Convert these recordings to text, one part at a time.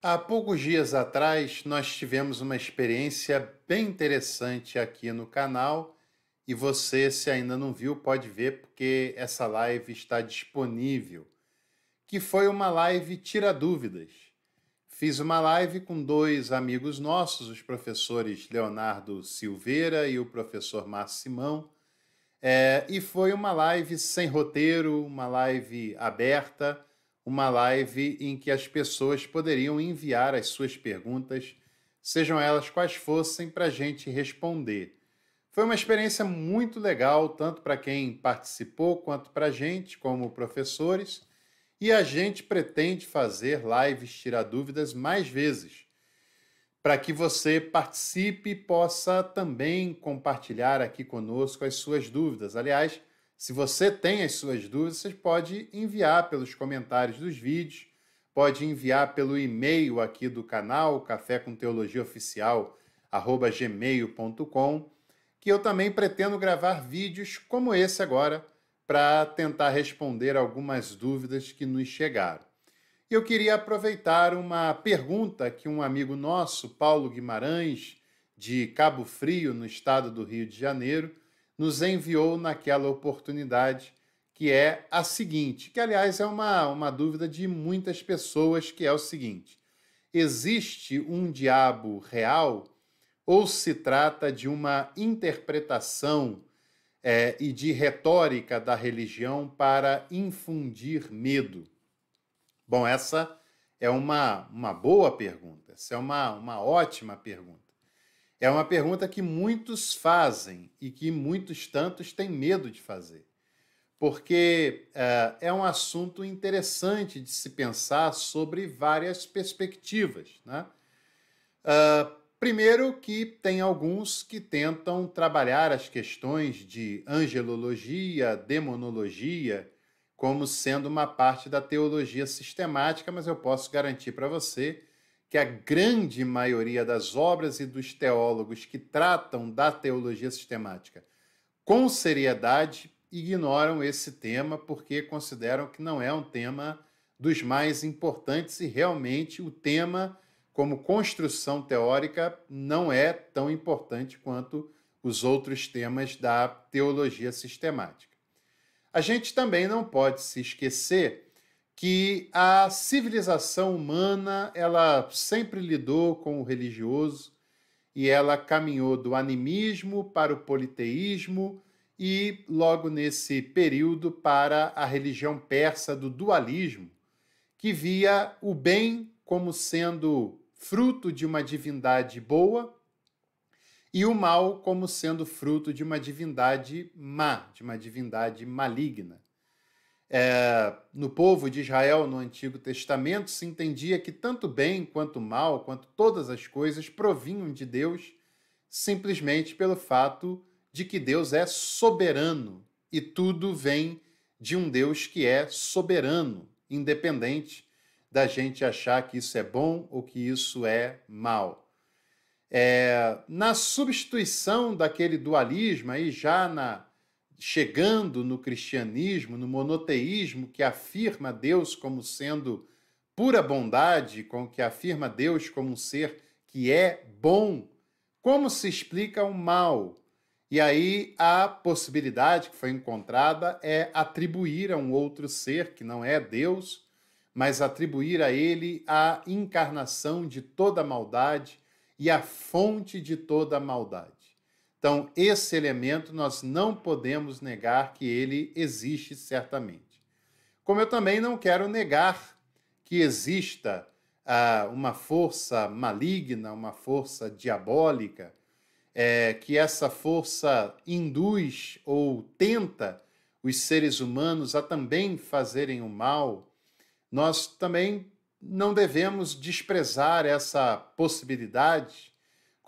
Há poucos dias atrás, nós tivemos uma experiência bem interessante aqui no canal e você, se ainda não viu, pode ver porque essa live está disponível. Que foi uma live tira dúvidas. Fiz uma live com dois amigos nossos, os professores Leonardo Silveira e o professor Márcio Simão, é, e foi uma live sem roteiro, uma live aberta uma live em que as pessoas poderiam enviar as suas perguntas, sejam elas quais fossem, para a gente responder. Foi uma experiência muito legal, tanto para quem participou quanto para a gente, como professores, e a gente pretende fazer lives tirar dúvidas mais vezes, para que você participe e possa também compartilhar aqui conosco as suas dúvidas. Aliás, se você tem as suas dúvidas, você pode enviar pelos comentários dos vídeos, pode enviar pelo e-mail aqui do canal, café com teologia oficial, arroba gmail.com, que eu também pretendo gravar vídeos como esse agora para tentar responder algumas dúvidas que nos chegaram. E eu queria aproveitar uma pergunta que um amigo nosso, Paulo Guimarães, de Cabo Frio, no estado do Rio de Janeiro, nos enviou naquela oportunidade, que é a seguinte, que aliás é uma, uma dúvida de muitas pessoas, que é o seguinte: existe um diabo real ou se trata de uma interpretação é, e de retórica da religião para infundir medo? Bom, essa é uma, uma boa pergunta, essa é uma, uma ótima pergunta. É uma pergunta que muitos fazem e que muitos tantos têm medo de fazer, porque uh, é um assunto interessante de se pensar sobre várias perspectivas. Né? Uh, primeiro, que tem alguns que tentam trabalhar as questões de angelologia, demonologia, como sendo uma parte da teologia sistemática, mas eu posso garantir para você que a grande maioria das obras e dos teólogos que tratam da teologia sistemática com seriedade ignoram esse tema porque consideram que não é um tema dos mais importantes e realmente o tema como construção teórica não é tão importante quanto os outros temas da teologia sistemática. A gente também não pode se esquecer que a civilização humana ela sempre lidou com o religioso e ela caminhou do animismo para o politeísmo e logo nesse período para a religião persa do dualismo, que via o bem como sendo fruto de uma divindade boa e o mal como sendo fruto de uma divindade má, de uma divindade maligna. É, no povo de Israel, no Antigo Testamento, se entendia que tanto bem quanto mal, quanto todas as coisas provinham de Deus, simplesmente pelo fato de que Deus é soberano e tudo vem de um Deus que é soberano, independente da gente achar que isso é bom ou que isso é mal. É, na substituição daquele dualismo, aí já na chegando no cristianismo, no monoteísmo que afirma Deus como sendo pura bondade, com que afirma Deus como um ser que é bom, como se explica o mal? E aí a possibilidade que foi encontrada é atribuir a um outro ser que não é Deus, mas atribuir a ele a encarnação de toda maldade e a fonte de toda maldade. Então, esse elemento nós não podemos negar que ele existe certamente. Como eu também não quero negar que exista ah, uma força maligna, uma força diabólica, é, que essa força induz ou tenta os seres humanos a também fazerem o mal, nós também não devemos desprezar essa possibilidade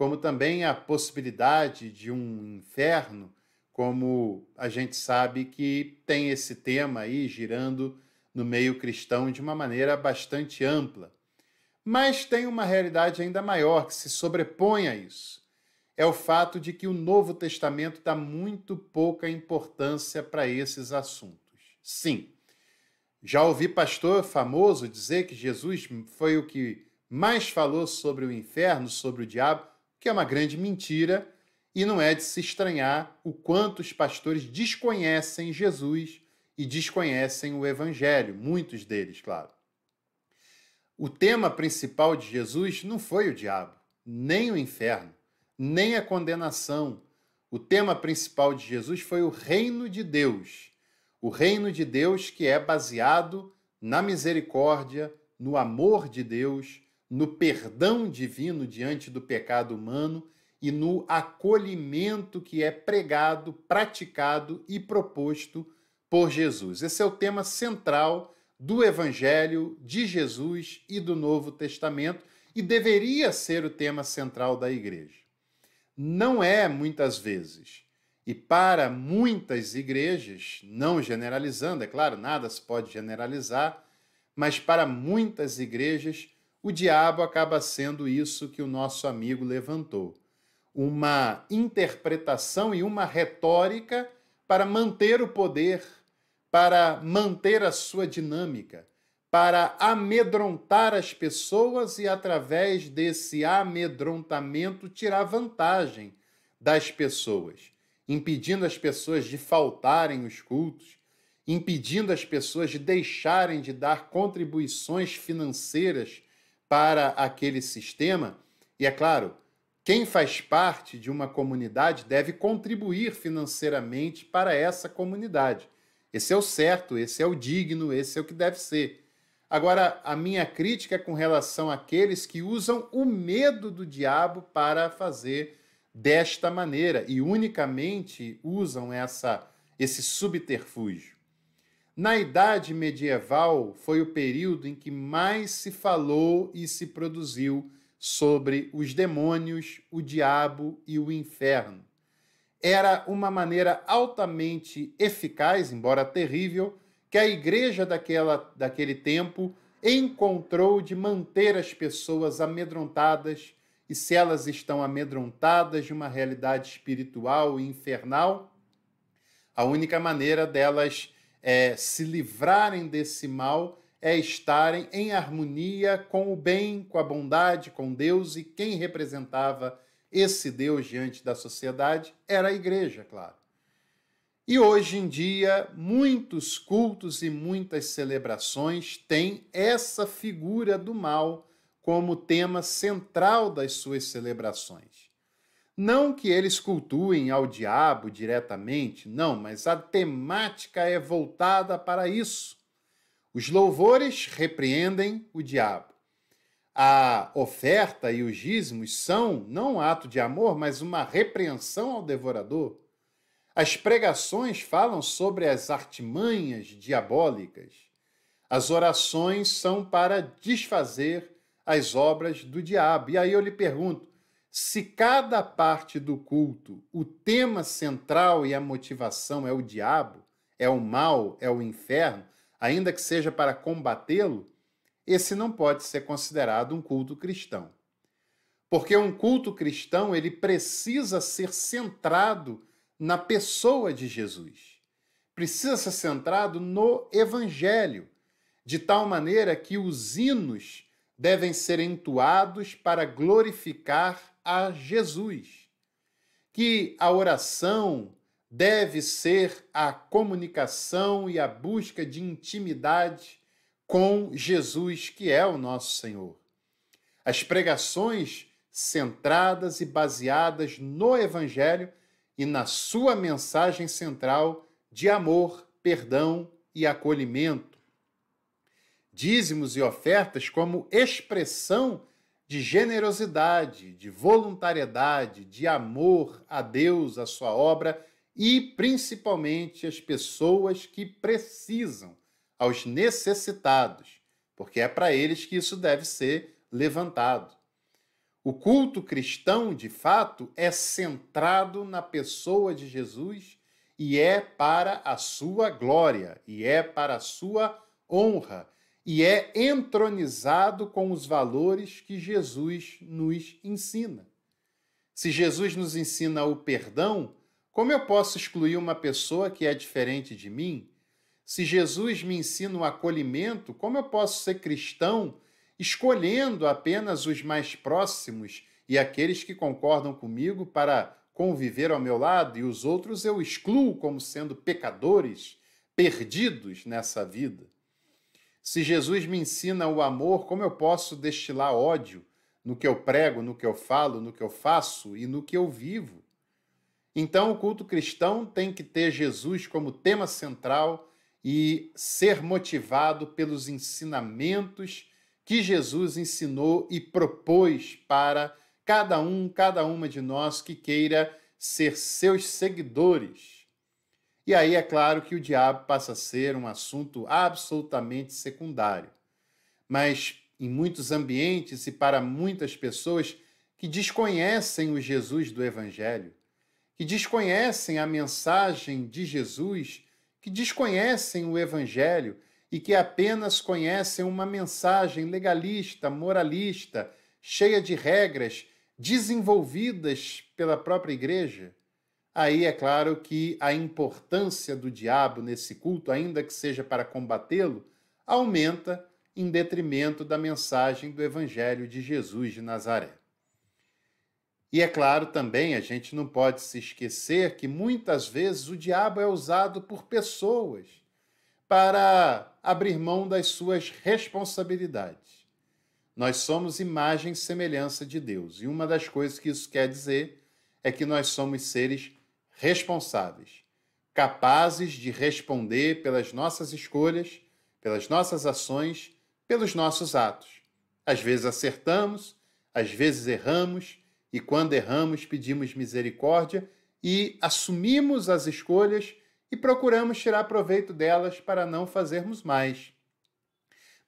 como também a possibilidade de um inferno, como a gente sabe que tem esse tema aí girando no meio cristão de uma maneira bastante ampla. Mas tem uma realidade ainda maior que se sobrepõe a isso. É o fato de que o Novo Testamento dá muito pouca importância para esses assuntos. Sim, já ouvi pastor famoso dizer que Jesus foi o que mais falou sobre o inferno, sobre o diabo, que é uma grande mentira, e não é de se estranhar o quanto os pastores desconhecem Jesus e desconhecem o Evangelho, muitos deles, claro. O tema principal de Jesus não foi o diabo, nem o inferno, nem a condenação. O tema principal de Jesus foi o reino de Deus. O reino de Deus que é baseado na misericórdia, no amor de Deus, no perdão divino diante do pecado humano e no acolhimento que é pregado, praticado e proposto por Jesus. Esse é o tema central do Evangelho de Jesus e do Novo Testamento e deveria ser o tema central da igreja. Não é muitas vezes. E para muitas igrejas, não generalizando, é claro, nada se pode generalizar, mas para muitas igrejas, o diabo acaba sendo isso que o nosso amigo levantou: uma interpretação e uma retórica para manter o poder, para manter a sua dinâmica, para amedrontar as pessoas e, através desse amedrontamento, tirar vantagem das pessoas, impedindo as pessoas de faltarem os cultos, impedindo as pessoas de deixarem de dar contribuições financeiras para aquele sistema. E é claro, quem faz parte de uma comunidade deve contribuir financeiramente para essa comunidade. Esse é o certo, esse é o digno, esse é o que deve ser. Agora, a minha crítica é com relação àqueles que usam o medo do diabo para fazer desta maneira e unicamente usam essa, esse subterfúgio. Na Idade Medieval foi o período em que mais se falou e se produziu sobre os demônios, o diabo e o inferno. Era uma maneira altamente eficaz, embora terrível, que a igreja daquela, daquele tempo encontrou de manter as pessoas amedrontadas, e se elas estão amedrontadas de uma realidade espiritual e infernal, a única maneira delas é, se livrarem desse mal é estarem em harmonia com o bem, com a bondade, com Deus e quem representava esse Deus diante da sociedade era a igreja, claro. E hoje em dia, muitos cultos e muitas celebrações têm essa figura do mal como tema central das suas celebrações. Não que eles cultuem ao diabo diretamente, não, mas a temática é voltada para isso. Os louvores repreendem o diabo. A oferta e os dízimos são não um ato de amor, mas uma repreensão ao devorador. As pregações falam sobre as artimanhas diabólicas. As orações são para desfazer as obras do diabo. E aí eu lhe pergunto: se cada parte do culto, o tema central e a motivação é o diabo, é o mal, é o inferno, ainda que seja para combatê-lo, esse não pode ser considerado um culto cristão. Porque um culto cristão, ele precisa ser centrado na pessoa de Jesus. Precisa ser centrado no evangelho, de tal maneira que os hinos devem ser entoados para glorificar a Jesus, que a oração deve ser a comunicação e a busca de intimidade com Jesus, que é o nosso Senhor. As pregações centradas e baseadas no Evangelho e na sua mensagem central de amor, perdão e acolhimento. Dízimos e ofertas, como expressão de generosidade, de voluntariedade, de amor a Deus, a sua obra e principalmente as pessoas que precisam, aos necessitados, porque é para eles que isso deve ser levantado. O culto cristão, de fato, é centrado na pessoa de Jesus e é para a sua glória e é para a sua honra e é entronizado com os valores que Jesus nos ensina. Se Jesus nos ensina o perdão, como eu posso excluir uma pessoa que é diferente de mim? Se Jesus me ensina o acolhimento, como eu posso ser cristão escolhendo apenas os mais próximos e aqueles que concordam comigo para conviver ao meu lado e os outros eu excluo como sendo pecadores, perdidos nessa vida? Se Jesus me ensina o amor, como eu posso destilar ódio no que eu prego, no que eu falo, no que eu faço e no que eu vivo? Então, o culto cristão tem que ter Jesus como tema central e ser motivado pelos ensinamentos que Jesus ensinou e propôs para cada um, cada uma de nós que queira ser seus seguidores. E aí é claro que o diabo passa a ser um assunto absolutamente secundário. Mas em muitos ambientes e para muitas pessoas que desconhecem o Jesus do Evangelho, que desconhecem a mensagem de Jesus, que desconhecem o Evangelho e que apenas conhecem uma mensagem legalista, moralista, cheia de regras desenvolvidas pela própria igreja. Aí é claro que a importância do diabo nesse culto, ainda que seja para combatê-lo, aumenta em detrimento da mensagem do Evangelho de Jesus de Nazaré. E é claro também, a gente não pode se esquecer que muitas vezes o diabo é usado por pessoas para abrir mão das suas responsabilidades. Nós somos imagem e semelhança de Deus, e uma das coisas que isso quer dizer é que nós somos seres responsáveis, capazes de responder pelas nossas escolhas, pelas nossas ações, pelos nossos atos. Às vezes acertamos, às vezes erramos, e quando erramos, pedimos misericórdia e assumimos as escolhas e procuramos tirar proveito delas para não fazermos mais.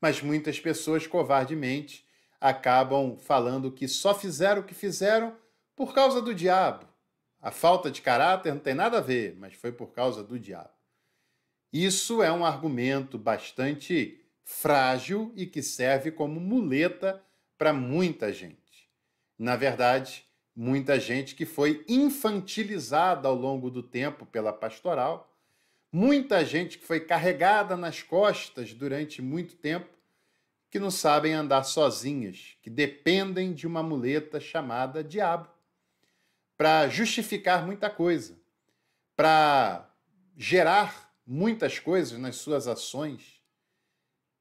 Mas muitas pessoas covardemente acabam falando que só fizeram o que fizeram por causa do diabo, a falta de caráter não tem nada a ver, mas foi por causa do diabo. Isso é um argumento bastante frágil e que serve como muleta para muita gente. Na verdade, muita gente que foi infantilizada ao longo do tempo pela pastoral, muita gente que foi carregada nas costas durante muito tempo, que não sabem andar sozinhas, que dependem de uma muleta chamada diabo para justificar muita coisa, para gerar muitas coisas nas suas ações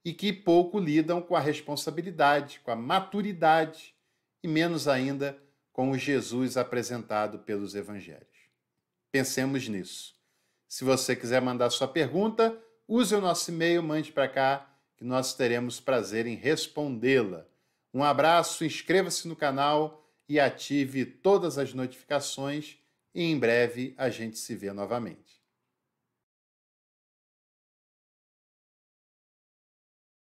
e que pouco lidam com a responsabilidade, com a maturidade e menos ainda com o Jesus apresentado pelos evangelhos. Pensemos nisso. Se você quiser mandar sua pergunta, use o nosso e-mail, mande para cá que nós teremos prazer em respondê-la. Um abraço, inscreva-se no canal e ative todas as notificações e em breve a gente se vê novamente.